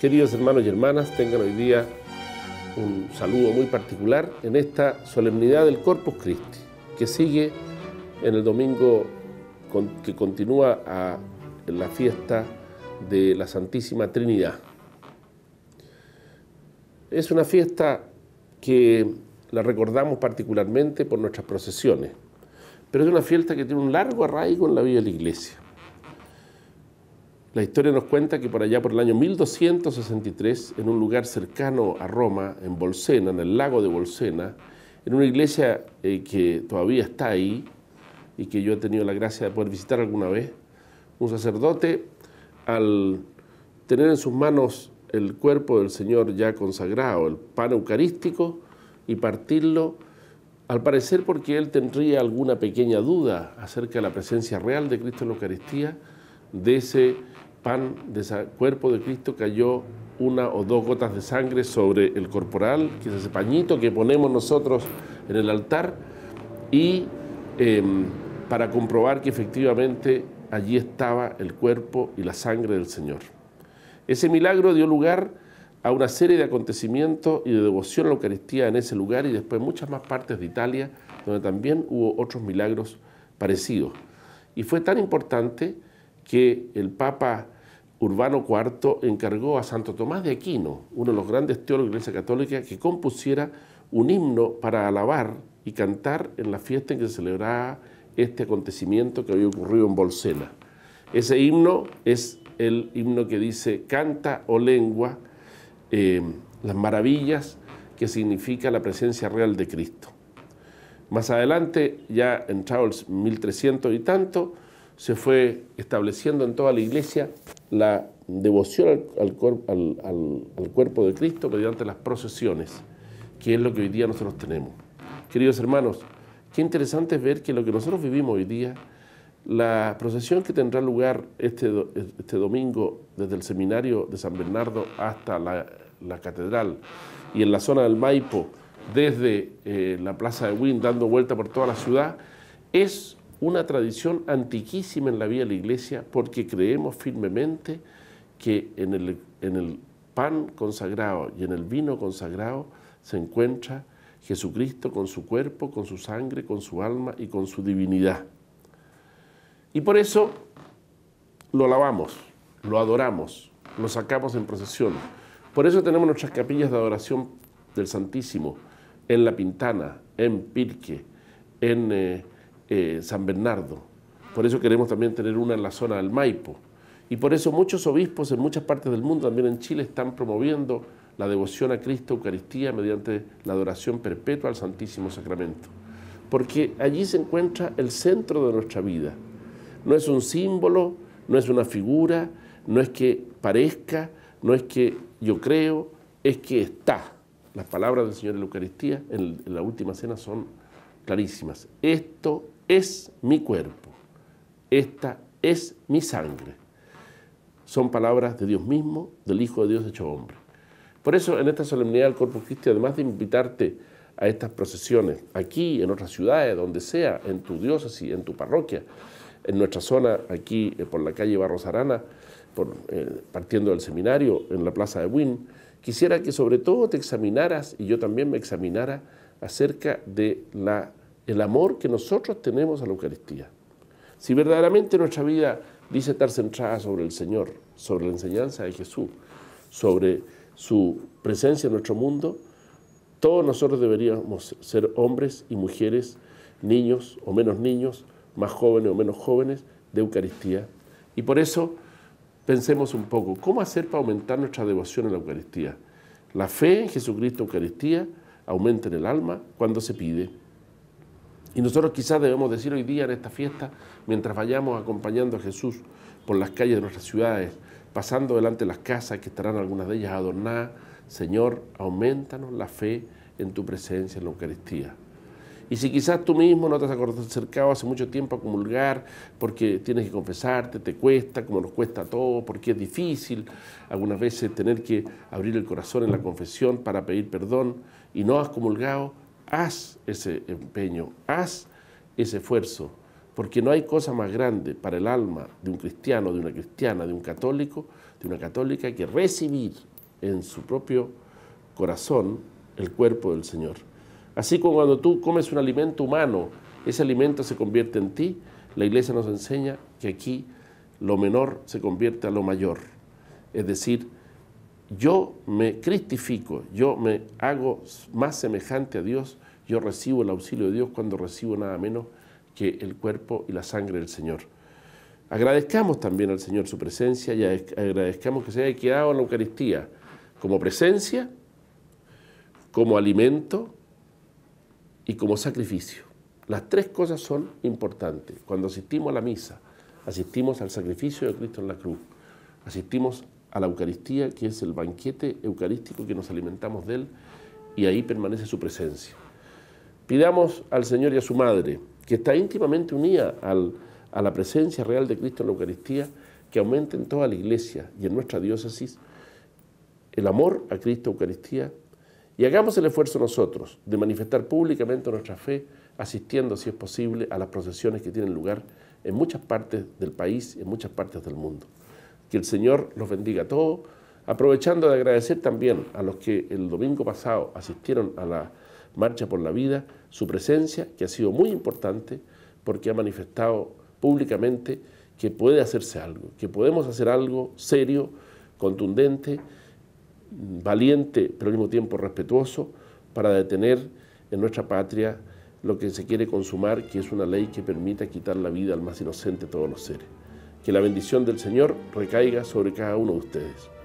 Queridos hermanos y hermanas, tengan hoy día un saludo muy particular en esta solemnidad del Corpus Christi, que sigue en el domingo que continúa en la fiesta de la Santísima Trinidad. Es una fiesta que la recordamos particularmente por nuestras procesiones, pero es una fiesta que tiene un largo arraigo en la vida de la Iglesia. La historia nos cuenta que por allá por el año 1263, en un lugar cercano a Roma, en Bolsena, en el lago de Bolsena, en una iglesia eh, que todavía está ahí y que yo he tenido la gracia de poder visitar alguna vez, un sacerdote, al tener en sus manos el cuerpo del Señor ya consagrado, el pan eucarístico, y partirlo, al parecer porque él tendría alguna pequeña duda acerca de la presencia real de Cristo en la Eucaristía, de ese pan de cuerpo de Cristo cayó una o dos gotas de sangre sobre el corporal, que es ese pañito que ponemos nosotros en el altar, y em, para comprobar que efectivamente allí estaba el cuerpo y la sangre del Señor. Ese milagro dio lugar a una serie de acontecimientos y de devoción a la Eucaristía en ese lugar y después en muchas más partes de Italia, donde también hubo otros milagros parecidos. Y fue tan importante que el Papa Urbano IV encargó a Santo Tomás de Aquino, uno de los grandes teólogos de la Iglesia Católica, que compusiera un himno para alabar y cantar en la fiesta en que se celebraba este acontecimiento que había ocurrido en Bolsena. Ese himno es el himno que dice, canta o oh lengua eh, las maravillas que significa la presencia real de Cristo. Más adelante, ya en Charles 1300 y tanto, se fue estableciendo en toda la iglesia la devoción al, cuerpo de Cristo mediante las procesiones, que es lo que hoy día nosotros tenemos. Queridos hermanos, qué interesante es ver que lo que nosotros vivimos hoy día, la procesión que tendrá lugar este, este domingo desde el seminario de San Bernardo hasta la, catedral y en la zona del Maipo, desde eh, la plaza de Wynn, dando vuelta por toda la ciudad, es una tradición antiquísima en la vida de la iglesia porque creemos firmemente que en el, en el pan consagrado y en el vino consagrado se encuentra Jesucristo con su cuerpo, con su sangre, con su alma y con su divinidad. Y por eso lo alabamos, lo adoramos, lo sacamos en procesión. Por eso tenemos nuestras capillas de adoración del Santísimo en La Pintana, en Pirque, en eh, eh, San Bernardo. Por eso queremos también tener una en la zona del Maipo. Y por eso muchos obispos en muchas partes del mundo, también en Chile, están promoviendo la devoción a Cristo Eucaristía mediante la adoración perpetua al Santísimo Sacramento. Porque allí se encuentra el centro de nuestra vida. No es un símbolo, no es una figura, no es que parezca, no es que yo creo, es que está. Las palabras del Señor en la Eucaristía en la última cena son clarísimas. Esto es mi cuerpo, esta es mi sangre. Son palabras de Dios mismo, del Hijo de Dios hecho hombre. Por eso en esta solemnidad del Corpus Christi, además de invitarte a estas procesiones, aquí, en otras ciudades, donde sea, en tu diócesis, en tu parroquia, en nuestra zona, aquí eh, por la calle Barros Arana, por, eh, partiendo del seminario, en la plaza de Wynn, quisiera que sobre todo te examinaras, y yo también me examinara, acerca de la el amor que nosotros tenemos a la Eucaristía. Si verdaderamente nuestra vida dice estar centrada sobre el Señor, sobre la enseñanza de Jesús, sobre su presencia en nuestro mundo, todos nosotros deberíamos ser hombres y mujeres, niños o menos niños, más jóvenes o menos jóvenes, de Eucaristía. Y por eso pensemos un poco, ¿cómo hacer para aumentar nuestra devoción a la Eucaristía? La fe en Jesucristo Eucaristía aumenta en el alma cuando se pide. Y nosotros quizás debemos decir hoy día en esta fiesta, mientras vayamos acompañando a Jesús por las calles de nuestras ciudades, pasando delante de las casas que estarán algunas de ellas adornadas, Señor, aumentanos la fe en tu presencia en la Eucaristía. Y si quizás tú mismo no te has acercado hace mucho tiempo a comulgar porque tienes que confesarte, te cuesta, como nos cuesta a todos, porque es difícil algunas veces tener que abrir el corazón en la confesión para pedir perdón y no has comulgado, haz ese empeño, haz ese esfuerzo, porque no hay cosa más grande para el alma de un cristiano, de una cristiana, de un católico, de una católica, que recibir en su propio corazón el cuerpo del Señor. Así como cuando tú comes un alimento humano, ese alimento se convierte en ti, la iglesia nos enseña que aquí lo menor se convierte a lo mayor. Es decir, yo me cristifico, yo me hago más semejante a Dios, yo recibo el auxilio de Dios cuando recibo nada menos que el cuerpo y la sangre del Señor. Agradezcamos también al Señor su presencia y agradezcamos que se haya quedado en la Eucaristía como presencia, como alimento y como sacrificio. Las tres cosas son importantes. Cuando asistimos a la misa, asistimos al sacrificio de Cristo en la cruz, asistimos a la Eucaristía, que es el banquete eucarístico que nos alimentamos de Él, y ahí permanece su presencia. Pidamos al Señor y a su Madre, que está íntimamente unida a la presencia real de Cristo en la Eucaristía, que aumente en toda la iglesia y en nuestra diócesis el amor a Cristo Eucaristía, y hagamos el esfuerzo nosotros de manifestar públicamente nuestra fe, asistiendo, si es posible, a las procesiones que tienen lugar en muchas partes del país, en muchas partes del mundo. Que el Señor los bendiga a todos. Aprovechando de agradecer también a los que el domingo pasado asistieron a la Marcha por la Vida, su presencia, que ha sido muy importante porque ha manifestado públicamente que puede hacerse algo, que podemos hacer algo serio, contundente, valiente, pero al mismo tiempo respetuoso, para detener en nuestra patria lo que se quiere consumar, que es una ley que permita quitar la vida al más inocente de todos los seres. Que la bendición del Señor recaiga sobre cada uno de ustedes.